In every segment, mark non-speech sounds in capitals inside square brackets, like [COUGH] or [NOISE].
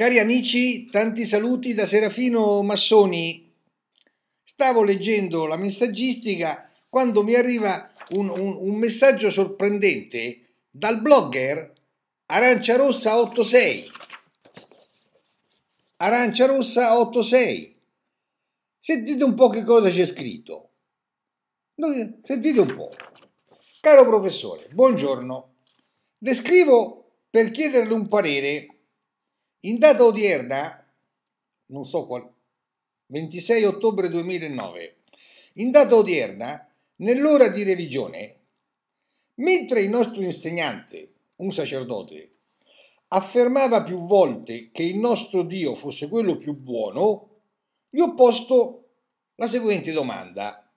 Cari amici, tanti saluti da Serafino Massoni. Stavo leggendo la messaggistica quando mi arriva un, un, un messaggio sorprendente dal blogger Arancia Rossa 86. Arancia Rossa 86. Sentite un po' che cosa c'è scritto. Sentite un po'. Caro professore, buongiorno. Descrivo per chiederle un parere in data odierna, non so qual, 26 ottobre 2009, in data odierna, nell'ora di religione, mentre il nostro insegnante, un sacerdote, affermava più volte che il nostro Dio fosse quello più buono, gli ho posto la seguente domanda.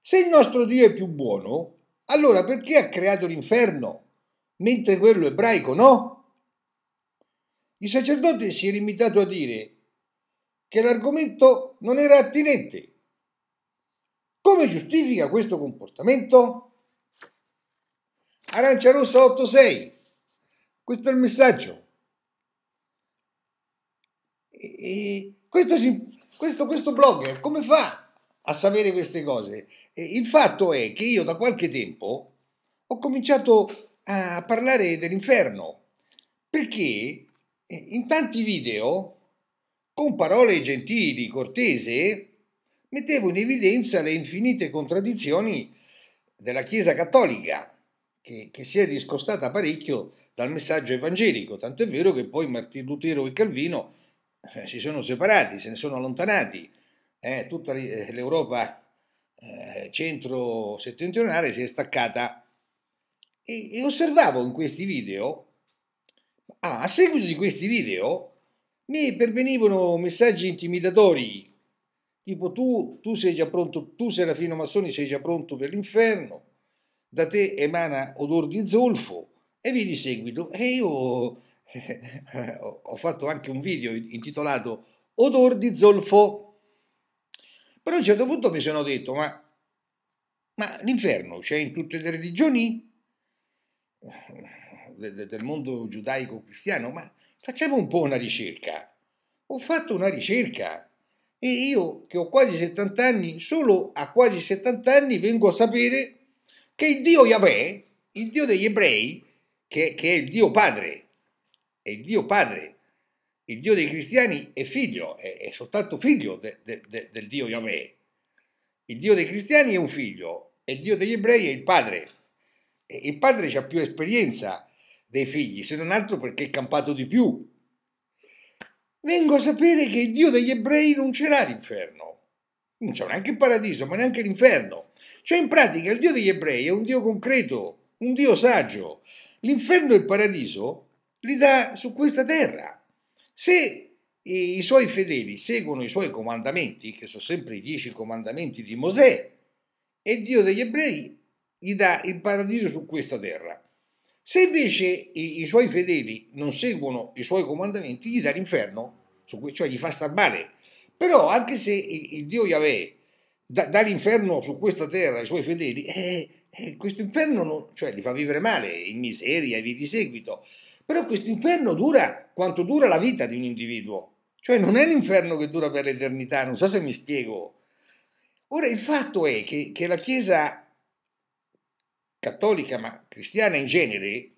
Se il nostro Dio è più buono, allora perché ha creato l'inferno, mentre quello ebraico no? il sacerdote si è limitato a dire che l'argomento non era attinente. Come giustifica questo comportamento? Arancia rossa 86. Questo è il messaggio. E questo, questo, questo blogger come fa a sapere queste cose? E il fatto è che io da qualche tempo ho cominciato a parlare dell'inferno perché in tanti video, con parole gentili, cortese, mettevo in evidenza le infinite contraddizioni della Chiesa cattolica, che, che si è discostata parecchio dal messaggio evangelico, tant'è vero che poi Martino Lutero e Calvino eh, si sono separati, se ne sono allontanati, eh, tutta eh, l'Europa eh, centro-settentrionale si è staccata. E, e osservavo in questi video Ah, a seguito di questi video mi pervenivano messaggi intimidatori, tipo tu, tu sei già pronto, tu Serafino Massoni sei già pronto per l'inferno, da te emana odor di zolfo e vi di seguito. E io eh, ho fatto anche un video intitolato Odor di zolfo. Però a un certo punto mi sono detto, ma, ma l'inferno c'è in tutte le religioni? del, del mondo giudaico cristiano, ma facciamo un po' una ricerca. Ho fatto una ricerca e io che ho quasi 70 anni, solo a quasi 70 anni vengo a sapere che il Dio Yahweh, il Dio degli ebrei, che, che è il Dio Padre, è il Dio Padre, il Dio dei cristiani è figlio, è, è soltanto figlio de, de, de, del Dio Yahweh. Il Dio dei cristiani è un figlio e il Dio degli ebrei è il Padre. E il Padre ha più esperienza dei figli, se non altro perché è campato di più. Vengo a sapere che il Dio degli ebrei non ce l'inferno. Non c'è neanche il paradiso, ma neanche l'inferno. Cioè, in pratica, il Dio degli ebrei è un Dio concreto, un Dio saggio. L'inferno e il paradiso li dà su questa terra. Se i suoi fedeli seguono i suoi comandamenti, che sono sempre i dieci comandamenti di Mosè, e il Dio degli ebrei gli dà il paradiso su questa terra. Se invece i, i, suoi fedeli non seguono i suoi comandamenti, gli dà l'inferno, cioè gli fa star male. Però anche se il, Dio Yahweh dà, dà l'inferno su questa terra ai suoi fedeli, eh, eh, questo inferno non, cioè, li fa vivere male, in miseria e via di seguito. Però questo inferno dura quanto dura la vita di un individuo. Cioè non è l'inferno che dura per l'eternità, non so se mi spiego. Ora il fatto è che, che la Chiesa cattolica ma cristiana in genere,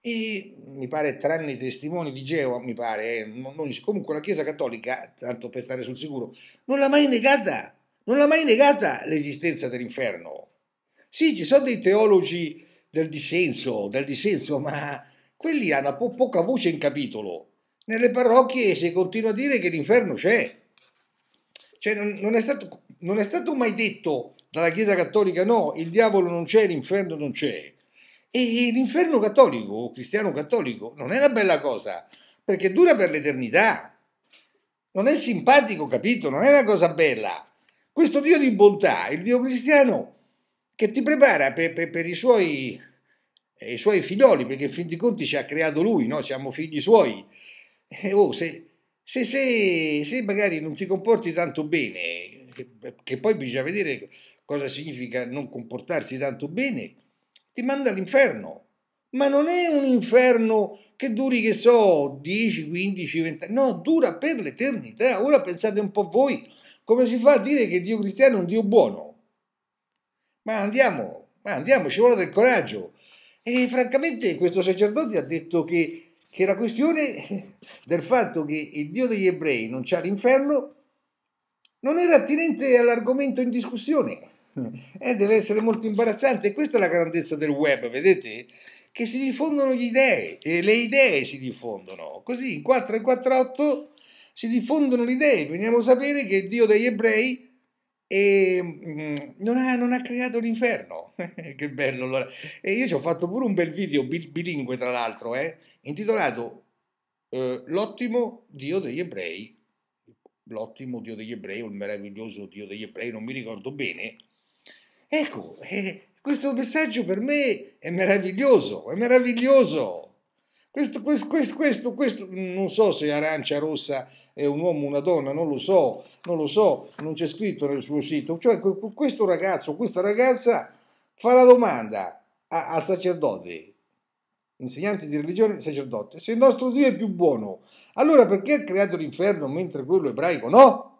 e mi pare tranne i testimoni di Geova, mi pare, eh, non, comunque la Chiesa Cattolica, tanto per stare sul sicuro, non l'ha mai negata, non l'ha mai negata l'esistenza dell'inferno. Sì, ci sono dei teologi del dissenso, del dissenso, ma quelli hanno po poca voce in capitolo. Nelle parrocchie si continua a dire che l'inferno c'è. Cioè, non, non, è stato, non è stato mai detto dalla Chiesa cattolica no, il diavolo non c'è, l'inferno non c'è. E l'inferno cattolico o cristiano cattolico non è una bella cosa, perché dura per l'eternità. Non è simpatico, capito? Non è una cosa bella. Questo Dio di bontà, il Dio cristiano, che ti prepara per, per, per i, suoi, eh, i suoi figlioli, perché in fin dei conti ci ha creato lui, no? siamo figli suoi. E eh, oh, se, se, se, se magari non ti comporti tanto bene, che, che poi bisogna vedere cosa significa non comportarsi tanto bene, ti manda all'inferno. Ma non è un inferno che duri, che so, 10, 15, 20 anni, no, dura per l'eternità. Ora pensate un po' voi, come si fa a dire che Dio cristiano è un Dio buono? Ma andiamo, ma andiamo, ci vuole del coraggio. E francamente questo sacerdote ha detto che, che la questione [LAUGHS] del fatto che il Dio degli ebrei non c'ha l'inferno non era attinente all'argomento in discussione eh, deve essere molto imbarazzante. E Questa è la grandezza del web, vedete? Che si diffondono gli idee, e le idee si diffondono. Così in 4 e 48 si diffondono le idee. Veniamo a sapere che il Dio degli ebrei è, ehm, non, ha, non, ha, creato l'inferno. [LAUGHS] che bello! Allora. E io ci ho fatto pure un bel video bilingue, tra l'altro, eh, intitolato eh, L'ottimo Dio degli ebrei l'ottimo Dio degli ebrei o il meraviglioso Dio degli ebrei, non mi ricordo bene, Ecco, eh, questo messaggio per me è meraviglioso, è meraviglioso. Questo, questo, questo, questo, questo, non so se Arancia Rossa è un uomo o una donna, non lo so, non lo so, non c'è scritto nel suo sito. Cioè, questo ragazzo, questa ragazza fa la domanda al sacerdote, insegnante di religione, sacerdote, se il nostro Dio è più buono, allora perché ha creato l'inferno mentre quello ebraico no?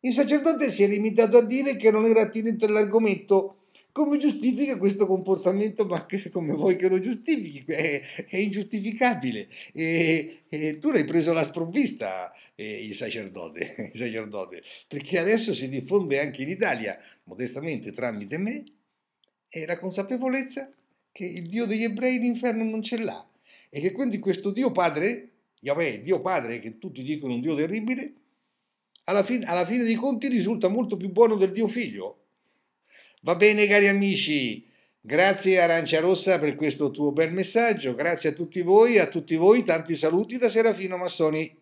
Il sacerdote si è limitato a dire che non era attinente all'argomento. Come giustifica questo comportamento? Ma come vuoi che lo giustifichi? È, è ingiustificabile. E, e tu l'hai preso alla sprovvista, eh, il, sacerdote, [LAUGHS] il sacerdote, perché adesso si diffonde anche in Italia, modestamente tramite me, la consapevolezza che il Dio degli ebrei l'inferno non ce l'ha e che quindi questo Dio Padre, Yahweh, Dio Padre, che tutti dicono un Dio terribile, alla fine, alla fine dei conti risulta molto più buono del Dio figlio. Va bene cari amici, grazie Arancia Rossa per questo tuo bel messaggio, grazie a tutti voi, a tutti voi tanti saluti da Serafino Massoni.